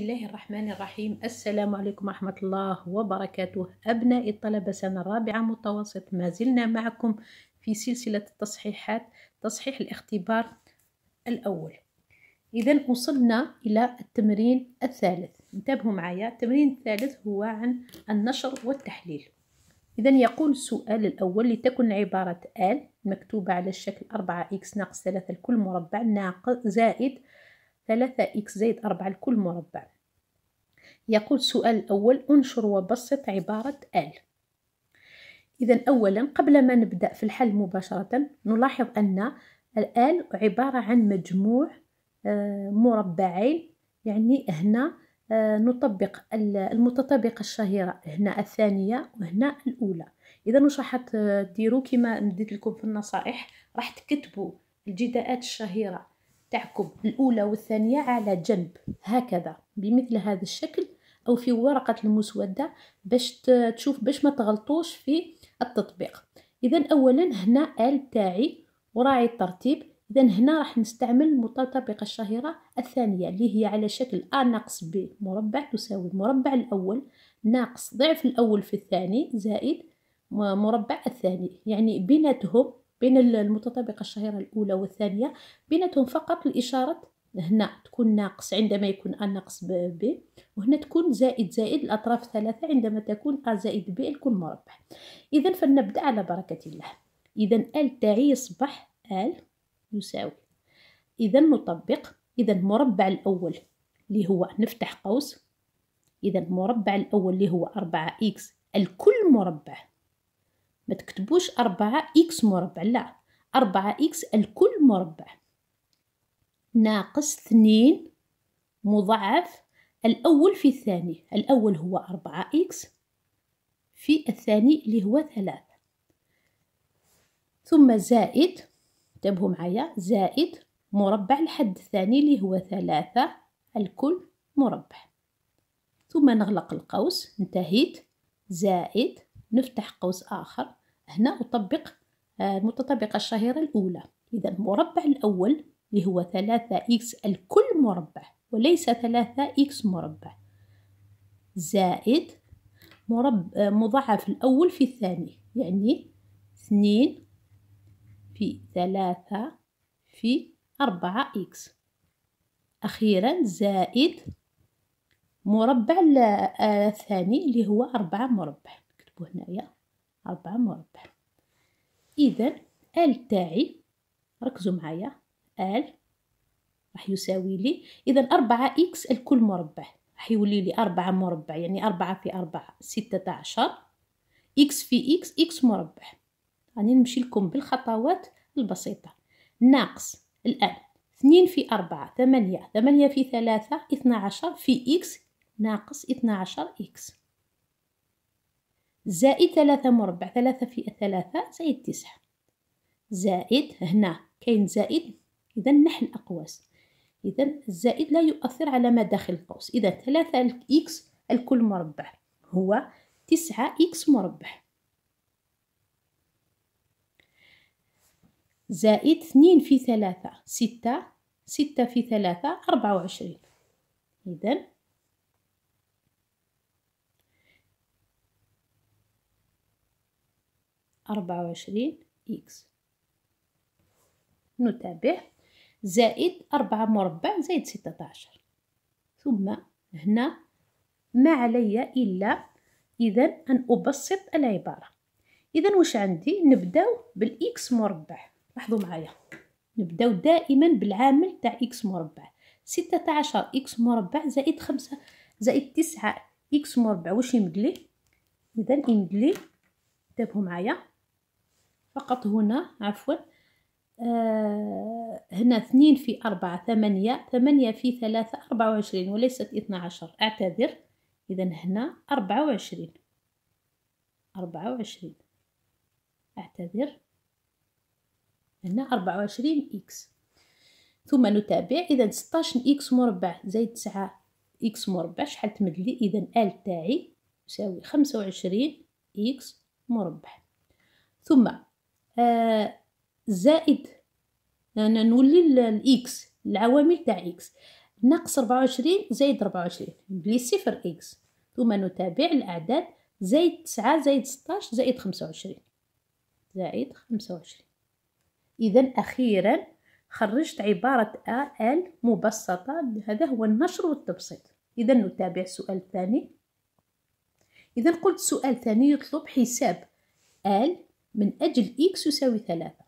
الله الرحمن الرحيم السلام عليكم ورحمة الله وبركاته أبنائي الطلبة سنة رابعة متوسط ما زلنا معكم في سلسلة التصحيحات تصحيح الاختبار الأول إذا وصلنا إلى التمرين الثالث انتبهوا معايا التمرين الثالث هو عن النشر والتحليل إذا يقول السؤال الأول لتكن عبارة آل مكتوبة على الشكل 4 إكس ناقص 3 الكل مربع ناقص زائد ثلاثة إكس زائد أربعة الكل مربع يقول السؤال الأول أنشر وبسط عبارة ال إذا أولا قبل ما نبدأ في الحل مباشرة نلاحظ أن الآل عبارة عن مجموع آه، مربعين يعني هنا آه، نطبق المتطابقة الشهيرة هنا الثانية وهنا الأولى إذا واش آه، راح ديروا كما مديت لكم في النصائح راح تكتبوا الجداءات الشهيرة تحكم الأولى والثانية على جنب هكذا بمثل هذا الشكل أو في ورقة المسودة باش تشوف باش ما تغلطوش في التطبيق إذا أولا هنا ال تاعي وراعي الترتيب إذا هنا راح نستعمل المتطابقة الشهيرة الثانية اللي هي على شكل أ ناقص ب مربع تساوي المربع الأول ناقص ضعف الأول في الثاني زائد مربع الثاني يعني بيناتهم بين المتطابقة الشهيرة الأولى والثانية بيناتهم فقط الإشارة هنا تكون ناقص عندما يكون أ ناقص ب وهنا تكون زائد زائد الأطراف الثلاثة عندما تكون أ زائد ب الكل مربع إذا فلنبدأ على بركة الله إذا ال تاعي يصبح ال يساوي إذا نطبق إذا مربع الأول اللي هو نفتح قوس إذا مربع الأول اللي هو أربعة إكس الكل مربع ما تكتبوش أربعة إكس مربع لا أربعة إكس الكل مربع ناقص اثنين مضاعف الأول في الثاني الأول هو أربعة إكس في الثاني اللي هو ثلاثة ثم زائد انتبهوا معايا زائد مربع الحد الثاني اللي هو ثلاثة الكل مربع ثم نغلق القوس انتهيت زائد نفتح قوس آخر هنا أطبق المتطابقة آه، الشهيرة الأولى إذا المربع الأول اللي هو ثلاثة إكس الكل مربع وليس ثلاثة إكس مربع زائد مرب... آه، مضاعف الأول في الثاني يعني اثنين في ثلاثة في أربعة إكس أخيرا زائد مربع آه، الثاني اللي هو أربعة مربع نكتبو هنايا أربعة مربع إذا ال تاعي ركزوا معايا ال راح يساوي لي إذا أربعة إكس الكل مربع راح يولي لي أربعة مربع يعني أربعة في أربعة ستة عشر إكس في إكس إكس مربع راني يعني نمشي لكم بالخطوات البسيطة ناقص الآن اثنين في أربعة ثمانية ثمانية في ثلاثة اثنا عشر في إكس ناقص اثنا عشر إكس زائد ثلاثة مربع ثلاثة في ثلاثة زائد تسعة زائد هنا كاين زائد إذا نحن أقواس إذا الزائد لا يؤثر على ما داخل القوس إذا ثلاثة إكس الكل مربع هو تسعة إكس مربع زائد اثنين في ثلاثة ستة ستة في ثلاثة أربعة وعشرين إذا أربعة وعشرين إكس نتابع زائد أربعة مربع زائد ستة عشر ثم هنا ما علي إلا إذا أن أبسط العبارة إذا واش عندي نبداو بالإكس مربع لاحظوا معايا نبداو دائما بالعامل تاع إكس مربع ستة عشر إكس مربع زائد خمسة زائد تسعة إكس مربع واش يمدلي إذا يمدلي انتبهوا معايا فقط هنا عفوا آه هنا اثنين في أربعة ثمانية ثمانية في ثلاثة أربعة وعشرين وليست اثنا عشر أعتذر إذا هنا أربعة وعشرين أربعة وعشرين أعتذر هنا أربعة وعشرين إكس ثم نتابع إذا ستاشن إكس مربع زائد تسعة إكس مربع شحال تمدلي إذا ال تاعي يساوي خمسة وعشرين إكس مربع ثم آه، زائد انا نولي الاكس العوامل تاع اكس ناقص 24 زائد 24 بلي صفر اكس ثم نتابع الاعداد زائد 9 زائد 16 زائد 25 زائد 25 اذا اخيرا خرجت عبارة أ إل مبسطة هذا هو النشر والتبسيط إذا نتابع السؤال الثاني إذا قلت سؤال ثاني يطلب حساب ال من أجل إكس يساوي ثلاثة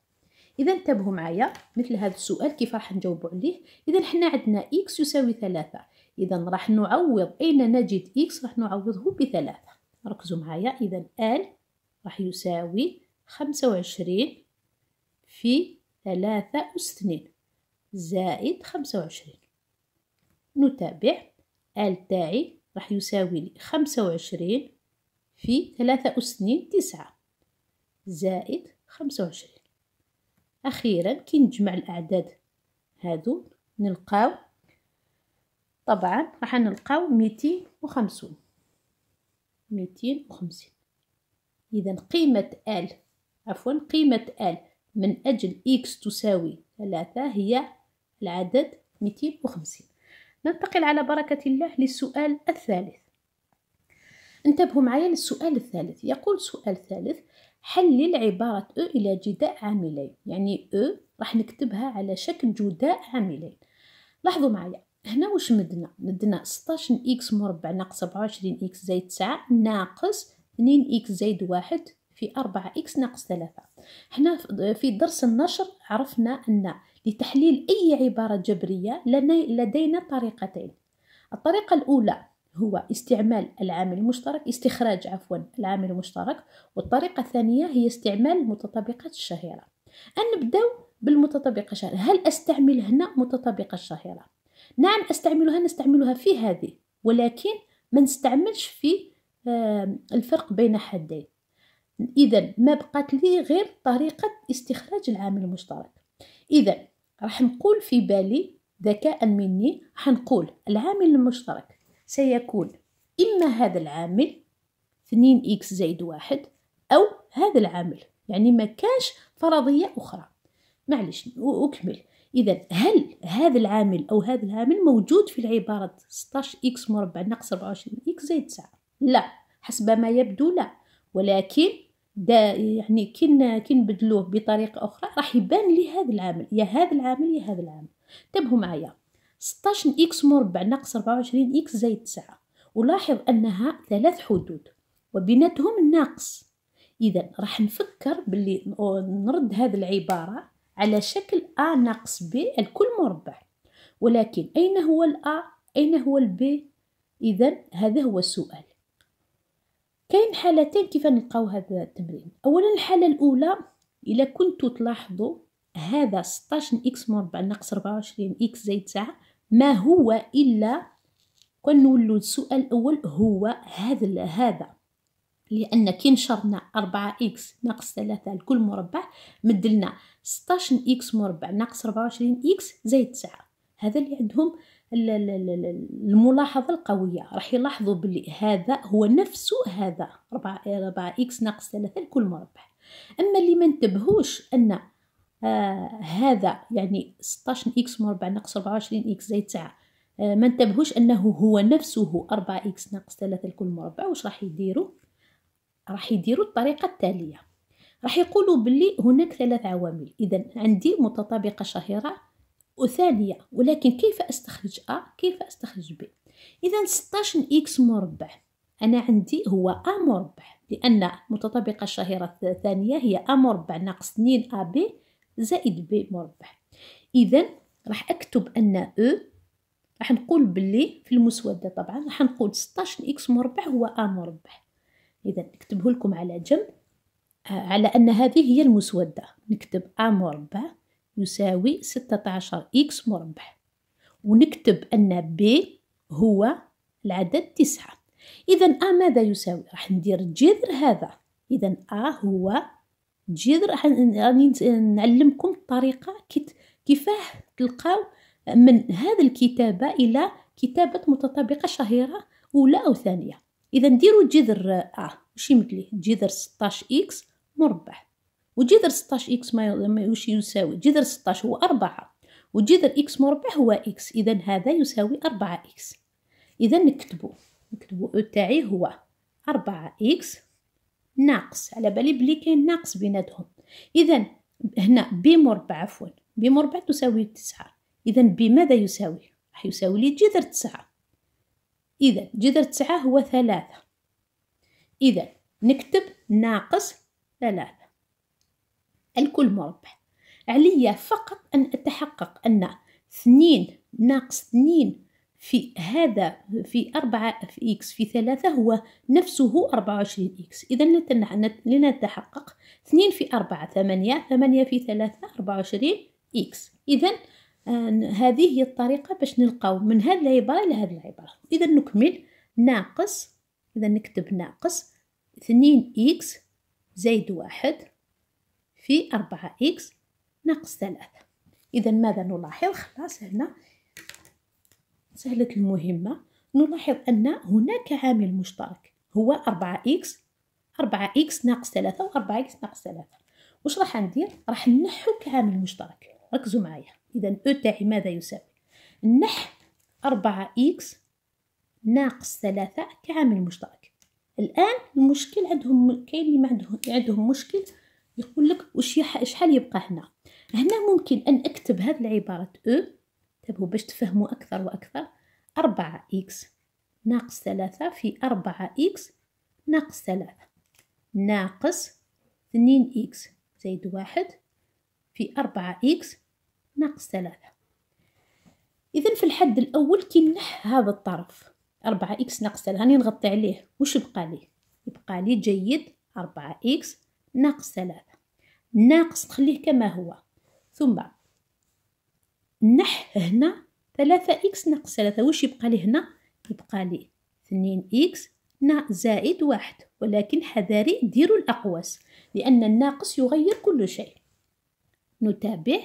إذا انتبهوا معايا مثل هذا السؤال كيف راح نجاوبوا عليه إذا حنا عندنا إكس يساوي ثلاثة إذا راح نعوض أين نجد إكس راح نعوضه بثلاثة ركزوا معايا إذا ال راح يساوي خمسة وعشرين في ثلاثة اثنين زائد خمسة وعشرين نتابع ال تاعي راح يساوي لي خمسة وعشرين في ثلاثة اثنين تسعة زائد خمسة وعشرين أخيرا كي نجمع الأعداد هادو نلقاو طبعا راح نلقاو ميتين وخمسون ميتين وخمسين إذا قيمة ال عفوا قيمة ال من أجل إكس تساوي ثلاثة هي العدد ميتين وخمسين ننتقل على بركة الله للسؤال الثالث انتبهوا معايا للسؤال الثالث يقول سؤال ثالث حلل عبارة أو إلى جداء عاملين يعني أو راح نكتبها على شكل جداء عاملين لاحظوا معايا هنا واش مدنا مدنا 16 إكس مربع ناقص 27 إكس زائد 9 ناقص 2 إكس زائد 1 في 4 إكس ناقص 3 هنا في درس النشر عرفنا أن لتحليل أي عبارة جبرية لدينا طريقتين الطريقة الأولى هو استعمال العامل المشترك استخراج عفوا العامل المشترك والطريقة الثانية هي استعمال المتطابقات الشهيرة نبدأ بالمتطابقة الشهيرة هل أستعمل هنا متطابقة الشهيرة؟ نعم أستعملها نستعملها في هذه ولكن ما نستعملش في الفرق بين حدين إذا ما بقات لي غير طريقة استخراج العامل المشترك إذا راح نقول في بالي ذكاء مني حنقول العامل المشترك سيكون إما هذا العامل 2x زائد واحد أو هذا العامل يعني ما كانش فرضية أخرى معلش أكمل إذا هل هذا العامل أو هذا العامل موجود في العبارة 16x مربع ناقص 24x زائد 9 لا حسب ما يبدو لا ولكن دا يعني كن كن بدلوه بطريقه اخرى راح يبان لي هذا العامل يا هذا العامل يا هذا العامل انتبهوا معايا 16 إكس مربع ناقص 24 إكس زائد 9 ولاحظ أنها ثلاث حدود وبيناتهم الناقص إذا راح نفكر باللي نرد هذه العبارة على شكل A ناقص B الكل مربع ولكن أين هو الأ أين هو البي إذا هذا هو السؤال كاين حالتين كيف نلقاو هذا التمرين أولا الحالة الأولى إلا كنتو تلاحظوا هذا 16 إكس مربع ناقص 24 إكس زائد 9 ما هو إلا كنولو السؤال الأول هو هذا هذا لأن كي نشرنا أربعة إكس ناقص 3 لكل مربع مدلنا 16 إكس مربع ناقص ربعة إكس زائد تسعة هذا اللي عندهم الملاحظة القوية راح يلاحظوا بلي هذا هو نفسه هذا ربعة ربعة إكس ناقص 3 لكل مربع أما اللي ما انتبهوش أن آه هذا يعني 16 اكس مربع ناقص 24 اكس زائد 9 آه ما انتبهوش انه هو نفسه 4 اكس ناقص 3 الكل مربع واش راح يديروا راح يديروا الطريقه التاليه راح يقولوا بلي هناك ثلاث عوامل اذا عندي متطابقه شهيره وثانيه ولكن كيف استخرج ا كيف استخرج ب اذا 16 اكس مربع انا عندي هو ا مربع لان متطابقه الشهيره الثانيه هي ا مربع ناقص 2 ا بي زائد ب مربع اذا راح اكتب ان او راح نقول بلي في المسوده طبعا راح نقول 16 اكس مربع هو ا مربع اذا نكتبه لكم على جنب آه، على ان هذه هي المسوده نكتب ا مربع يساوي 16 اكس مربع ونكتب ان ب هو العدد تسعة إذا أ ماذا يساوي؟ راح ندير جذر هذا إذا أ هو تجي راح راني نعلمكم الطريقه كيفاه تلقاو من هذا الكتابه الى كتابه متطابقه شهيره اولى او ثانيه اذا نديروا جذر ا آه. واش يمدلي جذر 16 اكس مربع وجذر 16 اكس ما واش يساوي جذر 16 هو 4 وجذر اكس مربع هو اكس اذا هذا يساوي 4 اكس اذا نكتبوا نكتبوا او تاعي هو 4 اكس ناقص على بالي بلي كاين ناقص بيناتهم اذا هنا ب مربع عفوا ب مربع تساوي تسعة اذا بماذا يساوي راح يساوي لي جذر تسعة اذا جذر تسعة هو ثلاثة اذا نكتب ناقص ثلاثة الكل مربع عليا فقط ان اتحقق ان اثنين ناقص اثنين في هذا في أربعة في إكس في ثلاثة هو نفسه أربعة وعشرين إكس إذا لنتحقق اثنين في أربعة ثمانية ثمانية في ثلاثة أربعة وعشرين إكس إذا هذه هي الطريقة باش نلقاو من هذه العبارة إلى هذه العبارة إذا نكمل ناقص إذا نكتب ناقص اثنين إكس زايد واحد في أربعة إكس ناقص ثلاثة إذا ماذا نلاحظ خلاص هنا سهلة المهمة نلاحظ أن هناك عامل مشترك هو 4x 4x ناقص 3 و 4x ناقص 3 واش راح ندير راح نحو كعامل مشترك ركزوا معايا اذا او تاعي ماذا يساوي نح 4x ناقص 3 كعامل مشترك الان المشكل عندهم كاين اللي عندهم عندهم مشكل يقول لك وش شحال يبقى هنا هنا ممكن ان اكتب هذه العباره او انتبهوا باش تفهموا أكثر وأكثر أربعة إكس ناقص ثلاثة في أربعة إكس ناقص ثلاثة ناقص 2 إكس زائد واحد في أربعة إكس ناقص ثلاثة إذا في الحد الأول كي نح هذا الطرف أربعة إكس ناقص ثلاثة هاني نغطي عليه وش يبقى لي يبقى لي جيد أربعة إكس ناقص ثلاثة ناقص تخليه كما هو ثم نح هنا ثلاثة إكس ناقص ثلاثة واش يبقى لي هنا يبقى لي اثنين إكس زائد واحد ولكن حذاري ديروا الأقواس لأن الناقص يغير كل شيء نتابع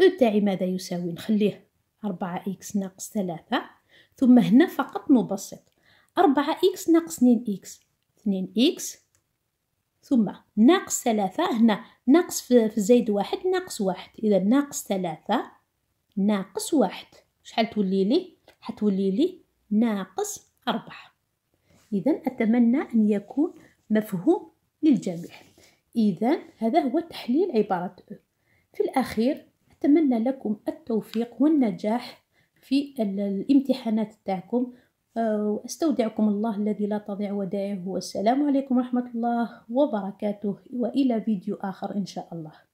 أو تاعي ماذا يساوي نخليه أربعة إكس ناقص ثلاثة ثم هنا فقط نبسط أربعة إكس ناقص اثنين إكس اثنين إكس ثم ناقص ثلاثة هنا ناقص في زايد واحد ناقص واحد إذا ناقص ثلاثة ناقص واحد شحال تولي لي حتولي لي ناقص أربعة إذا أتمنى أن يكون مفهوم للجميع إذا هذا هو تحليل عبارة أو في الأخير أتمنى لكم التوفيق والنجاح في الامتحانات تاعكم وأستودعكم الله الذي لا تضيع ودائعه والسلام عليكم ورحمة الله وبركاته وإلى فيديو آخر إن شاء الله